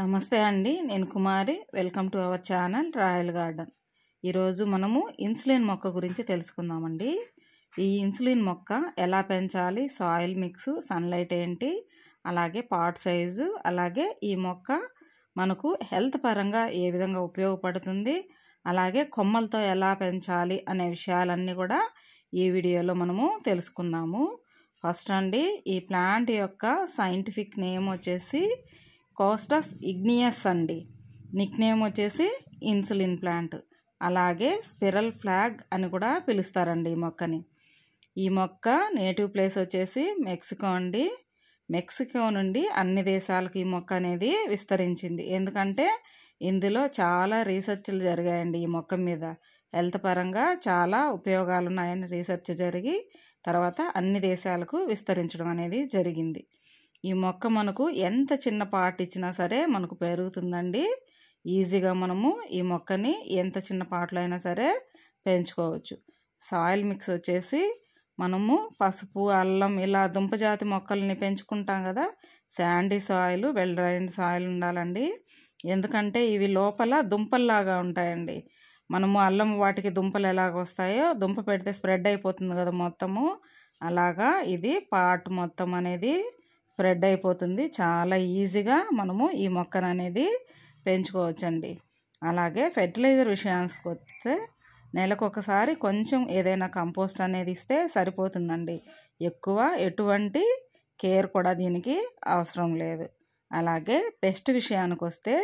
నమస్తే అండి నేను Kumari welcome to our channel royal garden ఈరోజు మనము ఇన్సులిన్ మొక్క గురించి తెలుసుకుందామండి ఈ ఇన్సులిన్ మొక్క ఎలా పెంచాలి సాయిల్ మిక్స్ సన్లైట్ ఏంటి అలాగే పాట్ సైజు అలాగే ఈ మొక్క మనకు హెల్త్ పరంగా ఏ విధంగా ఉపయోగపడుతుంది అలాగే కొమ్మలతో ఎలా పెంచాలి అనే విషయాలన్నీ కూడా ఈ వీడియోలో మనము తెలుసుకుందాము ఫస్ట్ అండి ఈ ప్లాంట్ యొక్క సైంటిఫిక్ నేమ్ వచ్చేసి కోస్టస్ ఇగ్నియస్ అండి నిక్నేమ్ వచ్చేసి ఇన్సులిన్ ప్లాంట్ అలాగే స్పిరల్ ఫ్లాగ్ అని కూడా పిలుస్తారండి ఈ మొక్కని ఈ మొక్క నేటివ్ ప్లేస్ వచ్చేసి మెక్సికో అండి మెక్సికో నుండి అన్ని దేశాలకు ఈ మొక్క అనేది విస్తరించింది ఎందుకంటే ఇందులో చాలా రీసెర్చ్లు జరిగాయండి ఈ మొక్క మీద హెల్త్ పరంగా చాలా ఉపయోగాలు ఉన్నాయని రీసెర్చ్ జరిగి తర్వాత అన్ని దేశాలకు విస్తరించడం అనేది జరిగింది ఈ మొక్క మనకు ఎంత చిన్న పార్ట్ ఇచ్చినా సరే మనకు పెరుగుతుందండి ఈజీగా మనము ఈ మొక్కని ఎంత చిన్న పాటలో అయినా సరే పెంచుకోవచ్చు సాయిల్ మిక్స్ వచ్చేసి మనము పసుపు అల్లం ఇలా దుంపజాతి మొక్కల్ని పెంచుకుంటాం కదా sandy soil well drain soil ఉండాలండి ఎందుకంటే ఇవి లోపల దుంపల్లాగా ఉంటాయండి మనము అల్లం వాటికి దుంపలు ఎలాగ వస్తాయో దుంప పెడితే స్ప్రెడ్ అయిపోతుంది కదా మొత్తము అలాగా ఇది పాటు మొత్తం అనేది స్ప్రెడ్ అయిపోతుంది చాలా ఈజీగా మనము ఈ మొక్కను అనేది పెంచుకోవచ్చండి అలాగే ఫెర్టిలైజర్ విషయానికి వస్తే నెలకు ఒకసారి కొంచెం ఏదైనా కంపోస్ట్ అనేది ఇస్తే సరిపోతుందండి ఎక్కువ ఎటువంటి కేర్ కూడా దీనికి అవసరం లేదు అలాగే పెస్ట్ విషయానికి వస్తే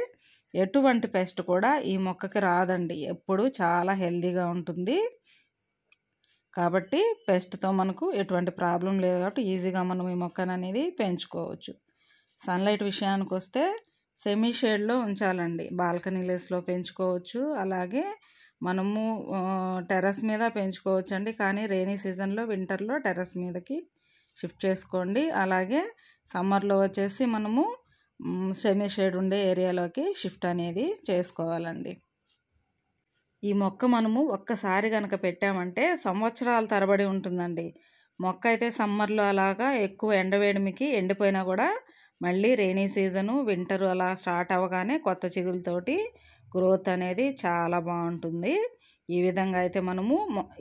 ఎటువంటి పెస్ట్ కూడా ఈ మొక్కకి రాదండి ఎప్పుడు చాలా హెల్దీగా ఉంటుంది కాబట్టి పెస్ట్తో మనకు ఎటువంటి ప్రాబ్లం లేదు కాబట్టి ఈజీగా మనం ఈ మొక్కను అనేది పెంచుకోవచ్చు సన్లైట్ విషయానికి వస్తే సెమీ షేడ్లో ఉంచాలండి బాల్కనీలెస్లో పెంచుకోవచ్చు అలాగే మనము టెర్రస్ మీద పెంచుకోవచ్చు అండి కానీ రైనీ సీజన్లో వింటర్లో టెర్రస్ మీదకి షిఫ్ట్ చేసుకోండి అలాగే సమ్మర్లో వచ్చేసి మనము సెమీ షేడ్ ఉండే ఏరియాలోకి షిఫ్ట్ అనేది చేసుకోవాలండి ఈ మొక్క మనము ఒక్కసారి కనుక పెట్టామంటే సంవత్సరాల తరబడి ఉంటుందండి మొక్క అయితే సమ్మర్లో అలాగా ఎక్కువ ఎండవేడిమికి ఎండిపోయినా కూడా మళ్ళీ రెయినీ సీజను వింటరు అలా స్టార్ట్ అవ్వగానే కొత్త చిగులతోటి గ్రోత్ అనేది చాలా బాగుంటుంది ఈ విధంగా అయితే మనము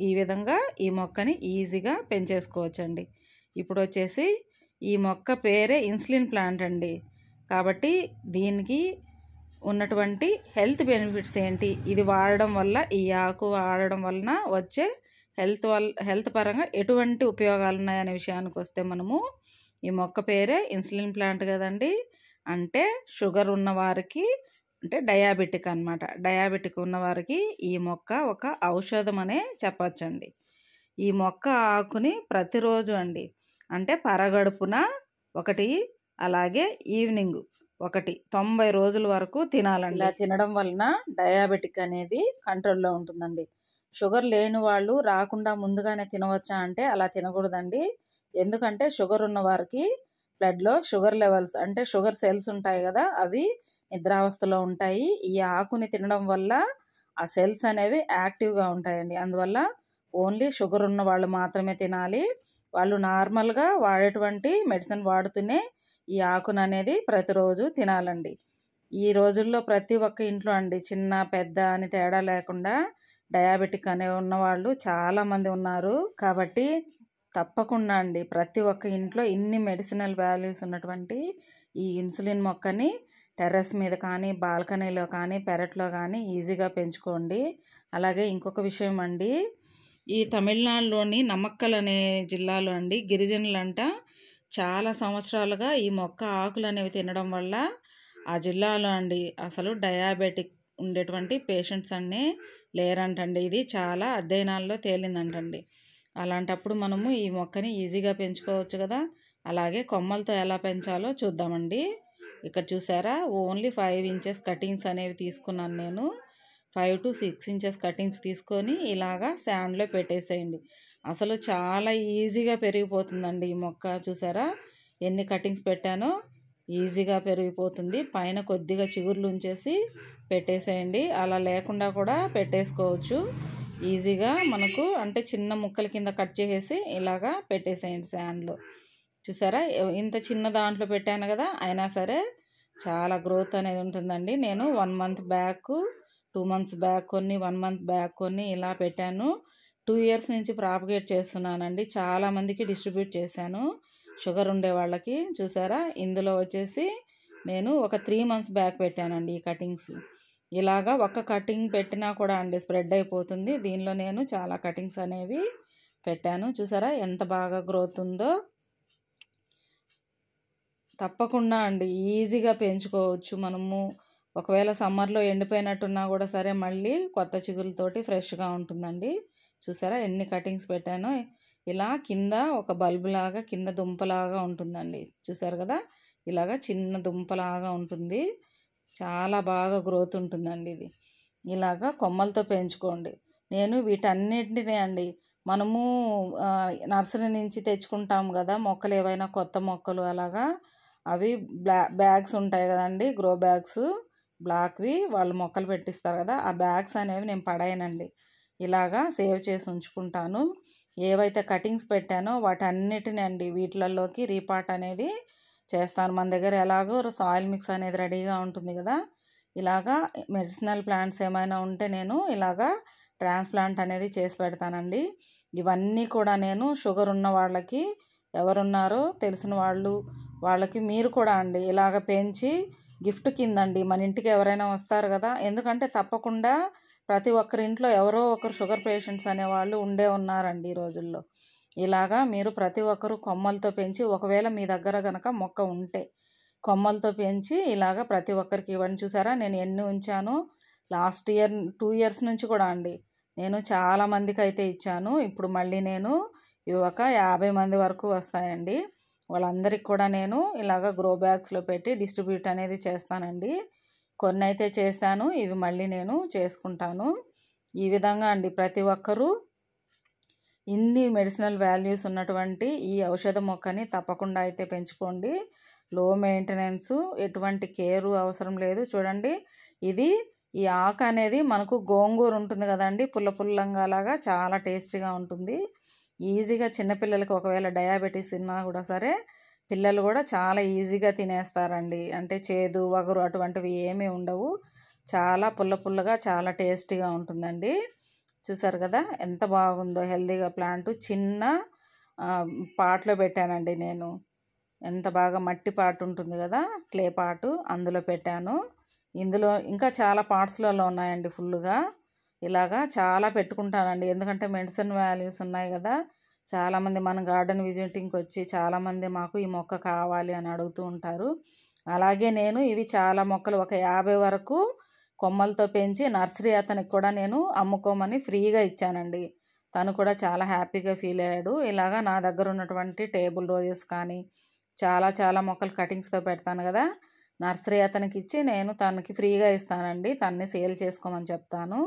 ఈ విధంగా ఈ మొక్కని ఈజీగా పెంచేసుకోవచ్చండి ఇప్పుడు వచ్చేసి ఈ మొక్క పేరే ఇన్సులిన్ ప్లాంట్ అండి కాబట్టి దీనికి ఉన్నటువంటి హెల్త్ బెనిఫిట్స్ ఏంటి ఇది వాడడం వల్ల ఈ ఆకు వాడడం వలన వచ్చే హెల్త్ వల్ల హెల్త్ పరంగా ఎటువంటి ఉపయోగాలు ఉన్నాయనే విషయానికి వస్తే మనము ఈ మొక్క పేరే ఇన్సులిన్ ప్లాంట్ కదండి అంటే షుగర్ ఉన్నవారికి అంటే డయాబెటిక్ అనమాట డయాబెటిక్ ఉన్నవారికి ఈ మొక్క ఒక ఔషధం అనే చెప్పచ్చండి ఈ మొక్క ఆకుని ప్రతిరోజు అండి అంటే పరగడుపున ఒకటి అలాగే ఈవినింగ్ ఒకటి తొంభై రోజుల వరకు తినాలండి ఇలా తినడం వలన డయాబెటిక్ అనేది కంట్రోల్లో ఉంటుందండి షుగర్ లేని వాళ్ళు రాకుండా ముందుగానే తినవచ్చా అంటే అలా తినకూడదండి ఎందుకంటే షుగర్ ఉన్న వారికి బ్లడ్లో షుగర్ లెవెల్స్ అంటే షుగర్ సెల్స్ ఉంటాయి కదా అవి నిద్రావస్థలో ఉంటాయి ఈ ఆకుని తినడం వల్ల ఆ సెల్స్ అనేవి యాక్టివ్గా ఉంటాయండి అందువల్ల ఓన్లీ షుగర్ ఉన్న వాళ్ళు మాత్రమే తినాలి వాళ్ళు నార్మల్గా వాడేటువంటి మెడిసిన్ వాడుతూనే ఈ ఆకును అనేది ప్రతిరోజు తినాలండి ఈ రోజుల్లో ప్రతి ఒక్క ఇంట్లో అండి చిన్న పెద్ద అని తేడా లేకుండా డయాబెటిక్ అనే ఉన్నవాళ్ళు చాలామంది ఉన్నారు కాబట్టి తప్పకుండా అండి ప్రతి ఒక్క ఇంట్లో ఇన్ని మెడిసినల్ వాల్యూస్ ఉన్నటువంటి ఈ ఇన్సులిన్ మొక్కని టెర్రస్ మీద కానీ బాల్కనీలో కానీ పెరట్లో కానీ ఈజీగా పెంచుకోండి అలాగే ఇంకొక విషయం అండి ఈ తమిళనాడులోని నమ్మక్కల్ అనే జిల్లాలో అండి గిరిజనులంట చాలా సంవత్సరాలుగా ఈ మొక్క ఆకులు అనేవి తినడం వల్ల ఆ జిల్లాలో అండి అసలు డయాబెటిక్ ఉండేటువంటి పేషెంట్స్ అన్నీ లేరంటండి ఇది చాలా అధ్యయనాల్లో తేలిందంటండి అలాంటప్పుడు మనము ఈ మొక్కని ఈజీగా పెంచుకోవచ్చు కదా అలాగే కొమ్మలతో ఎలా పెంచాలో చూద్దామండి ఇక్కడ చూసారా ఓన్లీ ఫైవ్ ఇంచెస్ కటింగ్స్ అనేవి తీసుకున్నాను నేను five to six inches cuttings తీసుకొని ఇలాగా శాండ్లో పెట్టేసేయండి అసలు చాలా ఈజీగా పెరిగిపోతుందండి ఈ మొక్క చూసారా ఎన్ని కటింగ్స్ పెట్టానో ఈజీగా పెరిగిపోతుంది పైన కొద్దిగా చిగుర్లు ఉంచేసి పెట్టేసేయండి అలా లేకుండా కూడా పెట్టేసుకోవచ్చు ఈజీగా మనకు అంటే చిన్న ముక్కల కింద కట్ చేసేసి ఇలాగా పెట్టేసేయండి శాండ్లో చూసారా ఇంత చిన్న దాంట్లో పెట్టాను కదా అయినా సరే చాలా గ్రోత్ అనేది ఉంటుందండి నేను one month back two months back కొన్ని వన్ మంత్ బ్యాక్ కొన్ని ఇలా పెట్టాను టూ ఇయర్స్ నుంచి ప్రాపగేట్ చేస్తున్నానండి చాలామందికి డిస్ట్రిబ్యూట్ చేశాను షుగర్ ఉండే వాళ్ళకి చూసారా ఇందులో వచ్చేసి నేను ఒక త్రీ మంత్స్ బ్యాక్ పెట్టానండి ఈ కటింగ్స్ ఇలాగా ఒక్క కటింగ్ పెట్టినా కూడా అండి స్ప్రెడ్ అయిపోతుంది దీనిలో నేను చాలా కటింగ్స్ అనేవి పెట్టాను చూసారా ఎంత బాగా గ్రోత్ ఉందో తప్పకుండా అండి ఈజీగా పెంచుకోవచ్చు మనము ఒకవేళ సమ్మర్లో ఎండిపోయినట్టున్నా కూడా సరే మళ్ళీ కొత్త చిగులతోటి ఫ్రెష్గా ఉంటుందండి చూసారా ఎన్ని కటింగ్స్ పెట్టానో ఇలా కింద ఒక బల్బులాగా కింద దుంపలాగా ఉంటుందండి చూసారు కదా ఇలాగా చిన్న దుంపలాగా ఉంటుంది చాలా బాగా గ్రోత్ ఉంటుందండి ఇది ఇలాగా కొమ్మలతో పెంచుకోండి నేను వీటన్నిటినీ అండి మనము నర్సరీ నుంచి తెచ్చుకుంటాం కదా మొక్కలు ఏవైనా కొత్త మొక్కలు అలాగా అవి బ్లా బ్యాగ్స్ ఉంటాయి కదండి గ్రో బ్యాగ్స్ బ్లాక్వి వాళ్ళు మొక్కలు పెట్టిస్తారు కదా ఆ బ్యాగ్స్ అనేవి నేను పడేయనండి ఇలాగా సేవ్ చేసి ఉంచుకుంటాను ఏవైతే కటింగ్స్ పెట్టానో వాటన్నిటిని అండి వీటిలలోకి రీపాట్ అనేది చేస్తాను మన దగ్గర ఎలాగో సాయిల్ మిక్స్ అనేది రెడీగా ఉంటుంది కదా ఇలాగా మెడిసినల్ ప్లాంట్స్ ఏమైనా ఉంటే నేను ఇలాగా ట్రాన్స్ప్లాంట్ అనేది చేసి పెడతానండి ఇవన్నీ కూడా నేను షుగర్ ఉన్న వాళ్ళకి ఎవరున్నారో తెలిసిన వాళ్ళు వాళ్ళకి మీరు కూడా అండి ఇలాగ పెంచి గిఫ్ట్ కిందండి మన ఇంటికి ఎవరైనా వస్తారు కదా ఎందుకంటే తప్పకుండా ప్రతి ఒక్కరి ఇంట్లో ఎవరో ఒకరు షుగర్ పేషెంట్స్ అనేవాళ్ళు ఉండే ఉన్నారండి ఈ రోజుల్లో ఇలాగా మీరు ప్రతి ఒక్కరు కొమ్మలతో పెంచి ఒకవేళ మీ దగ్గర కనుక మొక్క ఉంటే కొమ్మలతో పెంచి ఇలాగ ప్రతి ఒక్కరికి ఇవ్వండి చూసారా నేను ఎన్ని ఉంచాను లాస్ట్ ఇయర్ టూ ఇయర్స్ నుంచి కూడా అండి నేను చాలామందికి అయితే ఇచ్చాను ఇప్పుడు మళ్ళీ నేను ఒక యాభై మంది వరకు వస్తాయండి వాళ్ళందరికీ కూడా నేను ఇలాగ గ్రో బ్యాగ్స్లో పెట్టి డిస్ట్రిబ్యూట్ అనేది చేస్తానండి కొన్ని అయితే చేస్తాను ఇవి మళ్ళీ నేను చేసుకుంటాను ఈ విధంగా అండి ప్రతి ఒక్కరూ ఇన్ని మెడిసినల్ వాల్యూస్ ఉన్నటువంటి ఈ ఔషధ మొక్కని తప్పకుండా అయితే పెంచుకోండి లో మెయింటెనెన్స్ ఎటువంటి కేరు అవసరం లేదు చూడండి ఇది ఈ ఆకు అనేది మనకు గోంగూర ఉంటుంది కదండి పుల్ల పుల్లంగా లాగా చాలా టేస్టీగా ఉంటుంది ఈజీగా చిన్నపిల్లలకి ఒకవేళ డయాబెటీస్ ఉన్నా కూడా సరే పిల్లలు కూడా చాలా ఈజీగా తినేస్తారండి అంటే చేదు వగరు అటువంటివి ఏమీ ఉండవు చాలా పుల్ల పుల్లగా చాలా టేస్టీగా ఉంటుందండి చూసారు కదా ఎంత బాగుందో హెల్దీగా ప్లాంట్ చిన్న పాట్లో పెట్టానండి నేను ఎంత బాగా మట్టి పాట్ ఉంటుంది కదా క్లే పాటు అందులో పెట్టాను ఇందులో ఇంకా చాలా పార్ట్స్లలో ఉన్నాయండి ఫుల్గా ఇలాగా చాలా పెట్టుకుంటానండి ఎందుకంటే మెడిసిన్ వాల్యూస్ ఉన్నాయి కదా చాలామంది మన గార్డెన్ విజిటింగ్కి వచ్చి చాలామంది మాకు ఈ మొక్క కావాలి అని అడుగుతూ ఉంటారు అలాగే నేను ఇవి చాలా మొక్కలు ఒక యాభై వరకు కొమ్మలతో పెంచి నర్సరీ అతనికి కూడా నేను అమ్ముకోమని ఫ్రీగా ఇచ్చానండి తను కూడా చాలా హ్యాపీగా ఫీల్ అయ్యాడు ఇలాగా నా దగ్గర ఉన్నటువంటి టేబుల్ రోజెస్ కానీ చాలా చాలా మొక్కలు కటింగ్స్తో పెడతాను కదా నర్సరీ అతనికి ఇచ్చి నేను తనకి ఫ్రీగా ఇస్తానండి తన్ని సేల్ చేసుకోమని చెప్తాను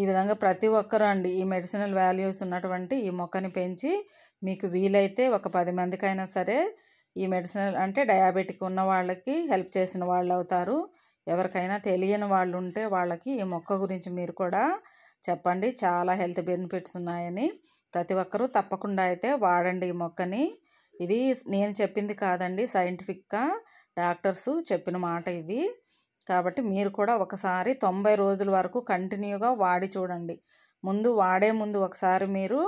ఈ విధంగా ప్రతి ఒక్కరూ అండి ఈ మెడిసినల్ వాల్యూస్ ఉన్నటువంటి ఈ మొక్కని పెంచి మీకు వీలైతే ఒక పది మందికైనా సరే ఈ మెడిసినల్ అంటే డయాబెటిక్ ఉన్న వాళ్ళకి హెల్ప్ చేసిన వాళ్ళు అవుతారు ఎవరికైనా తెలియని వాళ్ళు ఉంటే వాళ్ళకి ఈ మొక్క గురించి మీరు కూడా చెప్పండి చాలా హెల్త్ బెనిఫిట్స్ ఉన్నాయని ప్రతి ఒక్కరూ తప్పకుండా అయితే వాడండి ఈ మొక్కని ఇది నేను చెప్పింది కాదండి సైంటిఫిక్గా డాక్టర్సు చెప్పిన మాట ఇది కాబట్టి మీరు కూడా ఒకసారి తొంభై రోజుల వరకు కంటిన్యూగా వాడి చూడండి ముందు వాడే ముందు ఒకసారి మీరు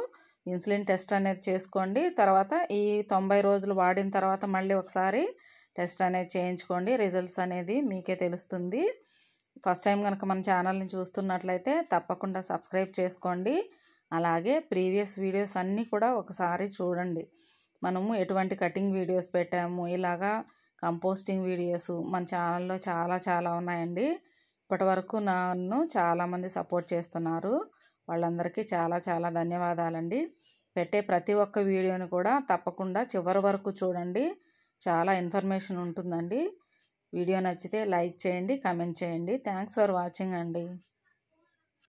ఇన్సులిన్ టెస్ట్ అనేది చేసుకోండి తర్వాత ఈ తొంభై రోజులు వాడిన తర్వాత మళ్ళీ ఒకసారి టెస్ట్ అనేది చేయించుకోండి రిజల్ట్స్ అనేది మీకే తెలుస్తుంది ఫస్ట్ టైం కనుక మన ఛానల్ని చూస్తున్నట్లయితే తప్పకుండా సబ్స్క్రైబ్ చేసుకోండి అలాగే ప్రీవియస్ వీడియోస్ అన్నీ కూడా ఒకసారి చూడండి మనము ఎటువంటి కటింగ్ వీడియోస్ పెట్టాము ఇలాగా కంపోస్టింగ్ వీడియోస్ మన ఛానల్లో చాలా చాలా ఉన్నాయండి ఇప్పటివరకు నన్ను చాలామంది సపోర్ట్ చేస్తున్నారు వాళ్ళందరికీ చాలా చాలా ధన్యవాదాలండి పెట్టే ప్రతి ఒక్క వీడియోని కూడా తప్పకుండా చివరి వరకు చూడండి చాలా ఇన్ఫర్మేషన్ ఉంటుందండి వీడియో నచ్చితే లైక్ చేయండి కమెంట్ చేయండి థ్యాంక్స్ ఫర్ వాచింగ్ అండి